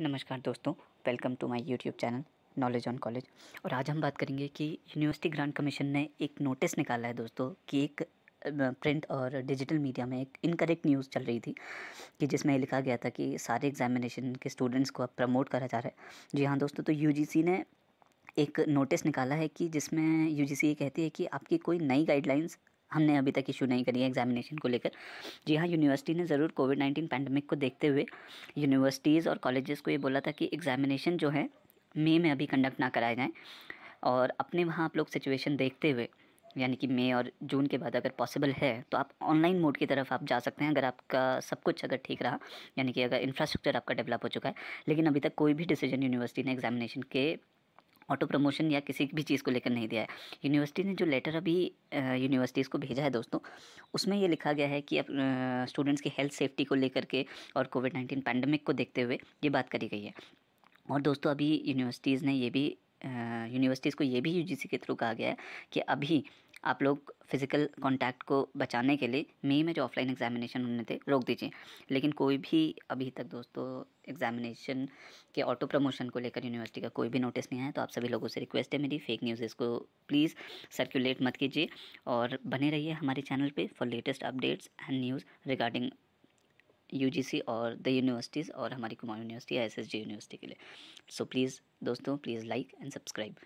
नमस्कार दोस्तों welcome to my YouTube channel knowledge on college और आज हम बात करेंगे कि यूनिवर्सिटी ग्रांट कमीशन ने एक नोटिस निकाला है दोस्तों कि एक प्रिंट और डिजिटल मीडिया में एक इनकरेक्ट न्यूज़ चल रही थी कि जिसमें लिखा गया था कि सारे एग्जामिनेशन के स्टूडेंट्स को अब प्रमोट करा जा रहा है जी हाँ दोस्तों तो यू ने एक नोटिस निकाला है कि जिसमें यू ये कहती है कि आपकी कोई नई गाइडलाइंस हमने अभी तक इशू नहीं करी है एग्जामिनेशन को लेकर जी हाँ यूनिवर्सिटी ने ज़रूर कोविड नाइन्टीन पैंडमिक को देखते हुए यूनिवर्सिटीज़ और कॉलेजेस को ये बोला था कि एग्जामिनेशन जो है मे में अभी कंडक्ट ना कराए जाएँ और अपने वहाँ आप लोग सिचुएशन देखते हुए यानी कि मई और जून के बाद अगर पॉसिबल है तो आप ऑनलाइन मोड की तरफ आप जा सकते हैं अगर आपका सब कुछ अगर ठीक रहा यानी कि अगर इंफ्रास्ट्रक्चर आपका डेवलप हो चुका है लेकिन अभी तक कोई भी डिसीजन यूनिवर्सिटी ने एग्जामिनेशन के ऑटो प्रमोशन या किसी भी चीज़ को लेकर नहीं दिया है यूनिवर्सिटी ने जो लेटर अभी यूनिवर्सिटीज़ को भेजा है दोस्तों उसमें ये लिखा गया है कि अब स्टूडेंट्स की हेल्थ सेफ्टी को लेकर के और कोविड नाइन्टीन पैंडमिक को देखते हुए ये बात करी गई है और दोस्तों अभी यूनिवर्सिटीज़ ने ये भी यूनिवर्सिटीज़ को ये भी यूजीसी के थ्रू कहा गया है कि अभी आप लोग फिज़िकल कांटेक्ट को बचाने के लिए मई में जो ऑफलाइन एग्जामिनेशन होने थे रोक दीजिए लेकिन कोई भी अभी तक दोस्तों एग्जामिनेशन के ऑटो प्रमोशन को लेकर यूनिवर्सिटी का कोई भी नोटिस नहीं आया तो आप सभी लोगों से रिक्वेस्ट है मेरी फेक न्यूज़ को प्लीज़ सर्कुलेट मत कीजिए और बने रहिए हमारे चैनल पर for latest updates and news regarding C और द यूनिवर्सिटीज़ और हमारी Kumar university S G university के लिए सो so, प्लीज़ दोस्तों प्लीज़ लाइक एंड सब्सक्राइब